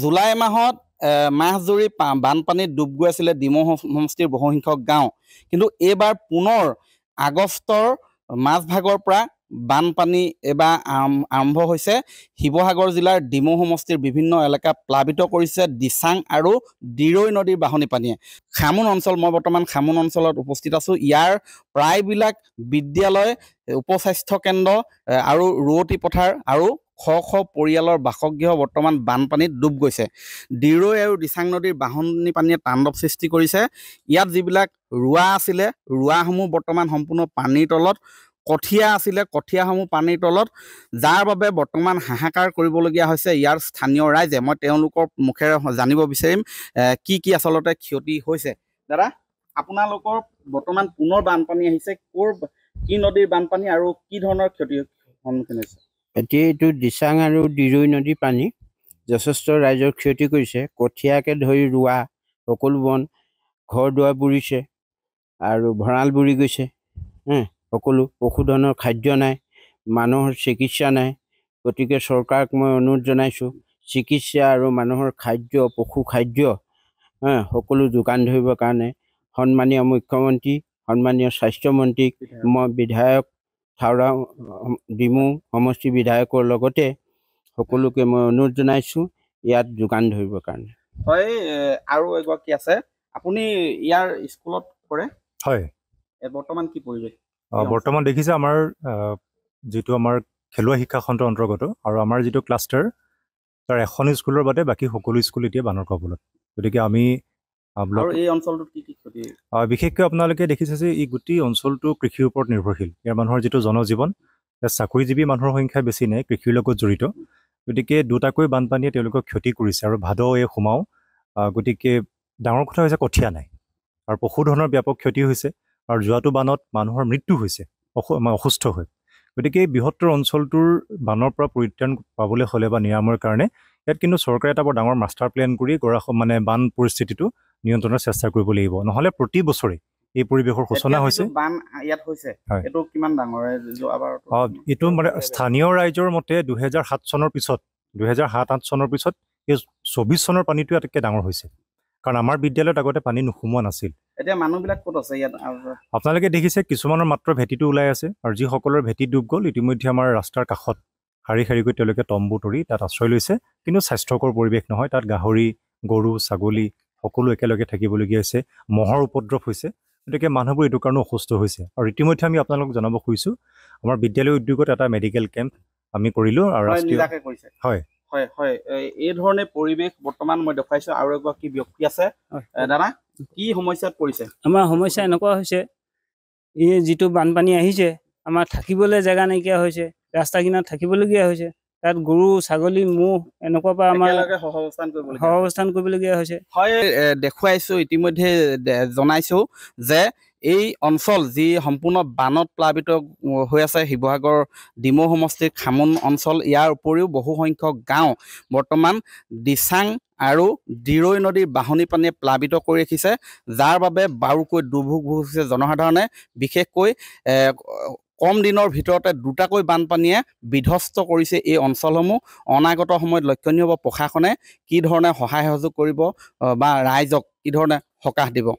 July মাহত জুৰি বানপানীত ডুব গৈ আছিলে ডিমৌ সমষ্টিৰ বহুসংখ্যক গাঁও কিন্তু এইবাৰ পুনৰ আগষ্টৰ মাজভাগৰ পৰা বানপানী এইবাৰ আৰম্ভ হৈছে শিৱসাগৰ জিলাৰ ডিমৌ সমষ্টিৰ বিভিন্ন এলেকা প্লাৱিত কৰিছে দিচাং আৰু দিৰৈ নদীৰ বাঢ়নী পানীয়ে খামোন অঞ্চল মই বৰ্তমান খামোন অঞ্চলত উপস্থিত আছোঁ ইয়াৰ প্ৰায়বিলাক বিদ্যালয় উপস্বাস্থ্য কেন্দ্ৰ আৰু ৰুৱতী পথাৰ আৰু শ শ পৰিয়ালৰ বাসগৃহ বৰ্তমান বানপানীত ডুব গৈছে দিৰৈ আৰু দিচাং নদীৰ বাহনী পানীয়ে তাণ্ডৱ সৃষ্টি কৰিছে ইয়াত যিবিলাক ৰোৱা আছিলে ৰোৱাসমূহ বৰ্তমান সম্পূৰ্ণ পানীৰ তলত কঠীয়া আছিলে কঠীয়াসমূহ পানীৰ তলত যাৰ বাবে বৰ্তমান হাহাকাৰ কৰিবলগীয়া হৈছে ইয়াৰ স্থানীয় ৰাইজে মই তেওঁলোকৰ মুখেৰে জানিব বিচাৰিম কি কি আচলতে ক্ষতি হৈছে দাদা আপোনালোকৰ বৰ্তমান পুনৰ বানপানী আহিছে ক'ৰ কি নদীৰ বানপানী আৰু কি ধৰণৰ ক্ষতি সন্মুখীন হৈছে এতিয়া এইটো দিচাং আৰু দিৰৈ নদীৰ পানী যথেষ্ট ৰাইজৰ ক্ষতি কৰিছে কঠীয়াকে ধৰি ৰোৱা সকলো বন ঘৰ দুৱাৰ বুৰিছে আৰু ভঁৰাল বুৰি গৈছে সকলো পশুধনৰ খাদ্য নাই মানুহৰ চিকিৎসা নাই গতিকে চৰকাৰক মই অনুৰোধ জনাইছোঁ চিকিৎসা আৰু মানুহৰ খাদ্য পশু খাদ্য সকলো যোগান ধৰিবৰ কাৰণে সন্মানীয় মুখ্যমন্ত্ৰী সন্মানীয় স্বাস্থ্যমন্ত্ৰীক মই বিধায়ক থাওৰা ডিমু সমষ্টি বিধায়কৰ লগতে সকলোকে মই অনুৰোধ জনাইছোঁ ইয়াত যোগান ধৰিবৰ কাৰণে হয় আৰু এগৰাকী আছে আপুনি ইয়াৰ স্কুলত কৰে হয় বৰ্তমান কি পৰিৱেশ বৰ্তমান দেখিছে আমাৰ যিটো আমাৰ খেলুৱৈ শিক্ষা খণ্ডৰ অন্তৰ্গত আৰু আমাৰ যিটো ক্লাষ্টাৰ তাৰ এখন স্কুলৰ বাদে বাকী সকলো স্কুল এতিয়া বানৰ কবলত গতিকে আমি বিশেষকৈ আপোনালোকে দেখিছে যে এই গোটেই অঞ্চলটো কৃষিৰ ওপৰত নিৰ্ভৰশীল ইয়াৰ মানুহৰ যিটো জনজীৱন ইয়াত চাকৰিজীৱী মানুহৰ সংখ্যা বেছি নাই কৃষিৰ লগত জড়িত গতিকে দুটাকৈ বানপানীয়ে তেওঁলোকক ক্ষতি কৰিছে আৰু ভাদ এই সোমাওঁ গতিকে ডাঙৰ কথা হৈছে কঠীয়া নাই আৰু পশুধনৰ ব্যাপক ক্ষতি হৈছে আৰু যোৱাটো বানত মানুহৰ মৃত্যু হৈছে অসুস্থ হৈ গতিকে এই বৃহত্তৰ অঞ্চলটোৰ বানৰ পৰা পৰিত্ৰাণ পাবলৈ হ'লে বা নিৰাময়ৰ কাৰণে ইয়াত কিন্তু চৰকাৰে এটা বৰ ডাঙৰ মাষ্টাৰ প্লেন কৰি গৰা মানে বান পৰিস্থিতিটো নিয়ন্ত্ৰণৰ চেষ্টা কৰিব লাগিব নহ'লে প্ৰতি বছৰে এই পৰিৱেশৰ সূচনা হৈছে এইটো মানে স্থানীয় ৰাইজৰ মতে দুহেজাৰ সাত চনৰ পিছত দুহেজাৰ সাত আঠ চনৰ পিছত এই চৌবিছ চনৰ পানীটো আটাইতকৈ ডাঙৰ হৈছে কাৰণ আমাৰ বিদ্যালয়ত আগতে পানী নোসোমোৱা নাছিল এতিয়া মানুহবিলাক ক'ত আছে ইয়াত আপোনালোকে দেখিছে কিছুমানৰ মাত্ৰ ভেটিটো ওলাই আছে আৰু যিসকলৰ ভেটি ডুব গ'ল ইতিমধ্যে আমাৰ ৰাস্তাৰ কাষত শাৰী শাৰী শাৰীকৈ তেওঁলোকে তম্বু তৰি তাত আশ্ৰয় লৈছে কিন্তু স্বাস্থ্যকৰ পৰিৱেশ নহয় তাত গাহৰি গৰু ছাগলী সকলো একেলগে থাকিবলগীয়া হৈছে মহৰ উপদ্ৰৱ হৈছে গতিকে মানুহবোৰ এইটো কাৰণে অসুস্থ হৈছে আৰু ইতিমধ্যে আমি আপোনালোকক জনাব খুজিছোঁ আমাৰ বিদ্যালয় উদ্যোগত এটা মেডিকেল কেম্প আমি কৰিলোঁ আৰু হয় হয় হয় এই ধৰণে পৰিৱেশ বৰ্তমান মই দেখুৱাইছোঁ আৰু এগৰাকী ব্যক্তি আছে দাদা কি সমস্যাত পৰিছে আমাৰ সমস্যা এনেকুৱা হৈছে এই যিটো বানপানী আহিছে আমাৰ থাকিবলৈ জেগা নাইকিয়া হৈছে ৰাস্তা কিনাৰত থাকিবলগীয়া হৈছে তাত গৰু ছাগলী মহ এনেকুৱা পৰা আমাৰ সহ অৱস্থান কৰিবলগীয়া হৈছে হয় দেখুৱাইছো ইতিমধ্যে জনাইছো যে এই অঞ্চল যি সম্পূৰ্ণ বানত প্লাৱিত হৈ আছে শিৱসাগৰ ডিমৌ সমষ্টিৰ খামুন অঞ্চল ইয়াৰ উপৰিও বহুসংখ্যক গাঁও বৰ্তমান দিচাং আৰু দিৰৈ নদীৰ বাঁহনী পানীয়ে প্লাৱিত কৰি ৰাখিছে যাৰ বাবে বাৰুকৈ দুৰ্ভোগ ভুগিছে জনসাধাৰণে বিশেষকৈ কম দিনৰ ভিতৰতে দুটাকৈ বানপানীয়ে বিধ্বস্ত কৰিছে এই অঞ্চলসমূহ অনাগত সময়ত লক্ষণীয় হ'ব প্ৰশাসনে কি ধৰণে সহায় সহযোগ কৰিব বা ৰাইজক কি ধৰণে সকাহ দিব